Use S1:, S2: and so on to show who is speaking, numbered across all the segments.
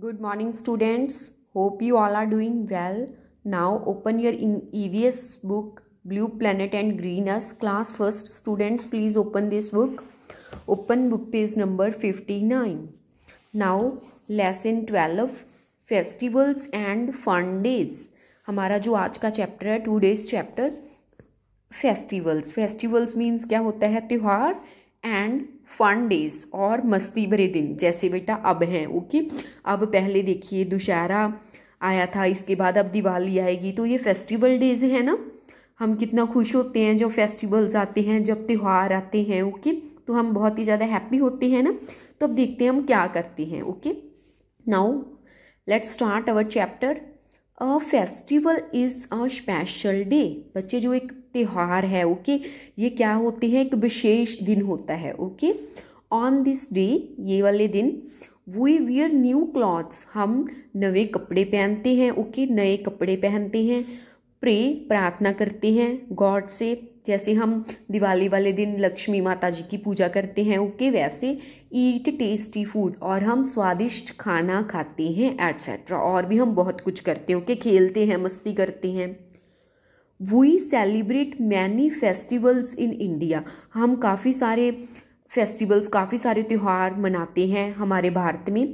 S1: good morning students hope you all are doing well now open your in E V S book blue planet and greens class first students please open this book open book page number fifty nine now lesson twelve festivals and fun days हमारा जो आज का chapter है today's chapter festivals festivals means क्या होता है त्यौहार and fun days और मस्ती भरे दिन जैसे बेटा अब हैं ओके अब पहले देखिए दुशहरा आया था इसके बाद अब दिवाली आएगी तो ये फेस्टिवल डेज है ना हम कितना खुश होते हैं जब फेस्टिवल्स आते हैं जब त्यौहार आते हैं ओके तो हम बहुत ही ज़्यादा हैप्पी होते हैं ना तो अब देखते हैं हम क्या करते हैं okay now let's start our chapter a festival is a special day बच्चे जो एक त्यौहार है ओके ये क्या होते हैं एक विशेष दिन होता है ओके ऑन दिस डे ये वाले दिन वी वियर न्यू क्लॉथ्स हम नवे कपड़े पहनते हैं ओके नए कपड़े पहनते हैं प्रे प्रार्थना करते हैं गॉड से जैसे हम दिवाली वाले दिन लक्ष्मी माता जी की पूजा करते हैं ओके वैसे ईट टेस्टी फूड और हम स्वादिष्ट खाना खाते हैं एट्सेट्रा और भी हम बहुत कुछ करते हैं ओके खेलते हैं मस्ती करते हैं we celebrate many festivals in India हम काफ़ी सारे फेस्टिवल्स काफ़ी सारे त्यौहार मनाते हैं हमारे भारत में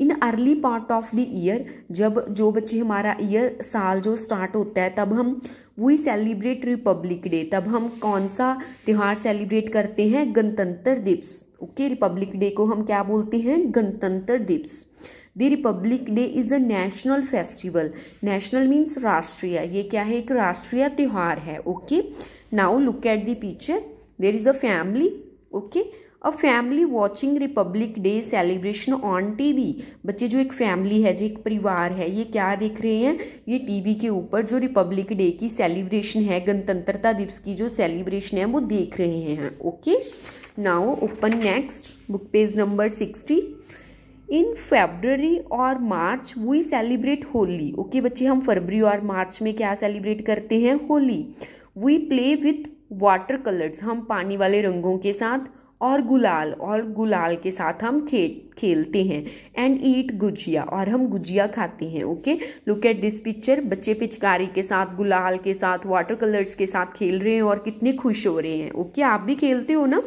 S1: in early part of the year जब जो बच्चे हमारा ईयर साल जो स्टार्ट होता है तब हम वी सेलिब्रेट रिपब्लिक डे तब हम कौन सा त्यौहार सेलिब्रेट करते हैं गणतंत्र दिवस ओके रिपब्लिक डे को हम क्या बोलते हैं गणतंत्र दिवस the republic day is a national festival national means राष्ट्रीय ये क्या है एक राष्ट्रीय त्यौहार है okay now look at the picture there is a family okay a family watching republic day celebration on TV बच्चे जो एक फैमिली है जो एक परिवार है ये क्या देख रहे हैं ये टीवी के ऊपर जो रिपब्लिक डे की सेलिब्रेशन है गणतंत्रता दिवस की जो सेलिब्रेशन है वो देख रहे हैं okay now open next book page number sixty in February और March we celebrate Holi okay बच्चे हम फरवरी और मार्च में क्या सेलिब्रेट करते हैं Holi we play with water colours हम पानी वाले रंगों के साथ और गुलाल और गुलाल के साथ हम खे खेलते हैं एंड ईट गुजिया और हम गुजिया खाते हैं okay look at this picture बच्चे पिचकारी के साथ गुलाल के साथ वाटर कलर्स के साथ खेल रहे हैं और कितने खुश हो रहे हैं ओके आप भी खेलते हो ना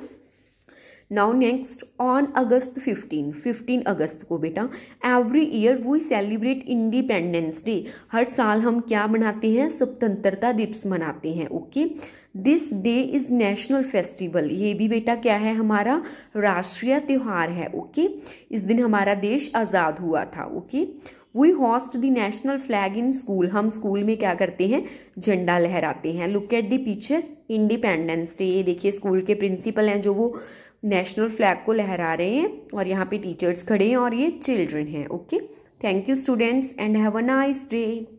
S1: नाउ नेक्स्ट ऑन अगस्त 15 15 अगस्त को बेटा every year we celebrate independence day हर साल हम क्या मनाते हैं स्वतंत्रता दिवस मनाते हैं okay this day is national festival ये भी बेटा क्या है हमारा राष्ट्रीय त्यौहार है ओके इस दिन हमारा देश आज़ाद हुआ था okay we hoist the national flag in school हम स्कूल में क्या करते हैं झंडा लहराते हैं look at the picture independence day ये देखिए स्कूल के प्रिंसिपल हैं जो वो नेशनल फ्लैग को लहरा रहे हैं और यहाँ पे टीचर्स खड़े हैं और ये चिल्ड्रन हैं okay thank you students and have a nice day